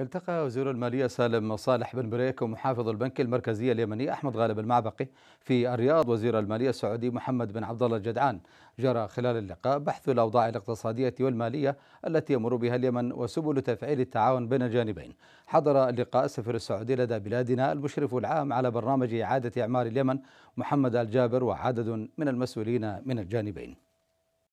التقى وزير المالية سالم صالح بن بريك ومحافظ البنك المركزي اليمني أحمد غالب المعبقي في الرياض وزير المالية السعودي محمد بن عبد الله الجدعان جرى خلال اللقاء بحث الأوضاع الاقتصادية والمالية التي يمر بها اليمن وسبل تفعيل التعاون بين الجانبين حضر اللقاء السفير السعودي لدى بلادنا المشرف العام على برنامج إعادة إعمار اليمن محمد الجابر وعدد من المسؤولين من الجانبين